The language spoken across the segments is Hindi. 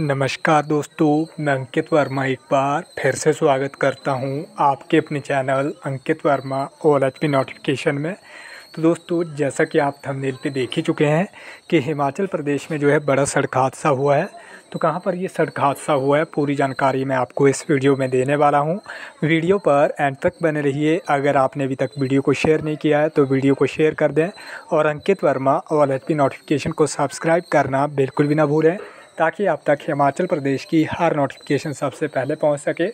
नमस्कार दोस्तों मैं अंकित वर्मा एक बार फिर से स्वागत करता हूं आपके अपने चैनल अंकित वर्मा ओल एच नोटिफिकेशन में तो दोस्तों जैसा कि आप थंबनेल पे देख ही चुके हैं कि हिमाचल प्रदेश में जो है बड़ा सड़क हादसा हुआ है तो कहाँ पर ये सड़क हादसा हुआ है पूरी जानकारी मैं आपको इस वीडियो में देने वाला हूँ वीडियो पर एंड तक बने रहिए अगर आपने अभी तक वीडियो को शेयर नहीं किया है तो वीडियो को शेयर कर दें और अंकित वर्मा ऑल एच नोटिफिकेशन को सब्सक्राइब करना बिल्कुल भी ना भूलें ताकि आप तक हिमाचल प्रदेश की हर नोटिफिकेशन सबसे पहले पहुंच सके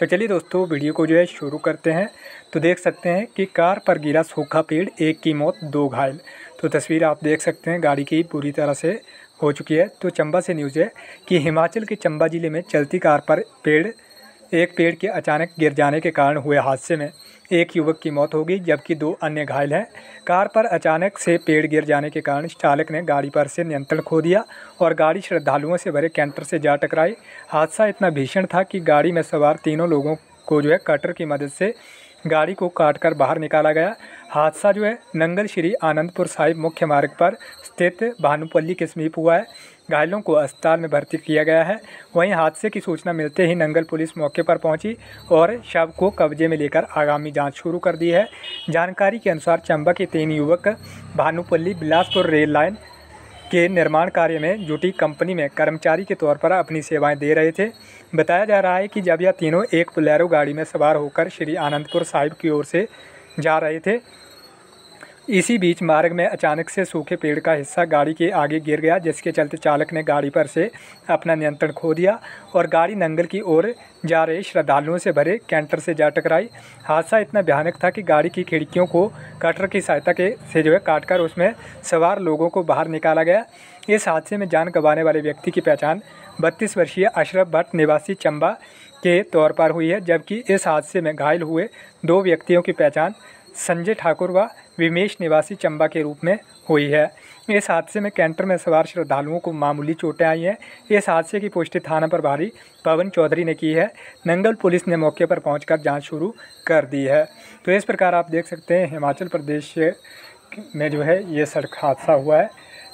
तो चलिए दोस्तों वीडियो को जो है शुरू करते हैं तो देख सकते हैं कि कार पर गिरा सूखा पेड़ एक की मौत दो घायल तो तस्वीर आप देख सकते हैं गाड़ी की पूरी तरह से हो चुकी है तो चंबा से न्यूज़ है कि हिमाचल के चंबा ज़िले में चलती कार पर पेड़ एक पेड़ के अचानक गिर जाने के कारण हुए हादसे में एक युवक की मौत हो गई जबकि दो अन्य घायल हैं कार पर अचानक से पेड़ गिर जाने के कारण चालक ने गाड़ी पर से नियंत्रण खो दिया और गाड़ी श्रद्धालुओं से भरे कैंटर से जा टकराई हादसा इतना भीषण था कि गाड़ी में सवार तीनों लोगों को जो है कटर की मदद से गाड़ी को काटकर बाहर निकाला गया हादसा जो है नंगल श्री आनंदपुर साहिब मुख्य मार्ग पर स्थित भानुपल्ली के समीप हुआ है घायलों को अस्पताल में भर्ती किया गया है वहीं हादसे की सूचना मिलते ही नंगल पुलिस मौके पर पहुंची और शव को कब्जे में लेकर आगामी जांच शुरू कर दी है जानकारी के अनुसार चंबा के तीन युवक भानुपल्ली बिलासपुर रेल लाइन के निर्माण कार्य में जुटी कंपनी में कर्मचारी के तौर पर अपनी सेवाएं दे रहे थे बताया जा रहा है कि जब यह तीनों एक बुलेरो गाड़ी में सवार होकर श्री आनंदपुर साहिब की ओर से जा रहे थे इसी बीच मार्ग में अचानक से सूखे पेड़ का हिस्सा गाड़ी के आगे गिर गया जिसके चलते चालक ने गाड़ी पर से अपना नियंत्रण खो दिया और गाड़ी नंगल की ओर जा रहे श्रद्धालुओं से भरे कैंटर से जा टकराई हादसा इतना भयानक था कि गाड़ी की खिड़कियों को कटर की सहायता के से जो है काटकर उसमें सवार लोगों को बाहर निकाला गया इस हादसे में जान गंवाने वाले व्यक्ति की पहचान बत्तीस वर्षीय अशरफ भट्ट निवासी चंबा के तौर पर हुई है जबकि इस हादसे में घायल हुए दो व्यक्तियों की पहचान संजय ठाकुर व विमेश निवासी चंबा के रूप में हुई है इस हादसे में कैंटर में सवार श्रद्धालुओं को मामूली चोटें आई हैं इस हादसे की पुष्टि थाना प्रभारी पवन चौधरी ने की है नंगल पुलिस ने मौके पर पहुंचकर जांच शुरू कर दी है तो इस प्रकार आप देख सकते हैं हिमाचल प्रदेश में जो है ये सड़क हादसा हुआ है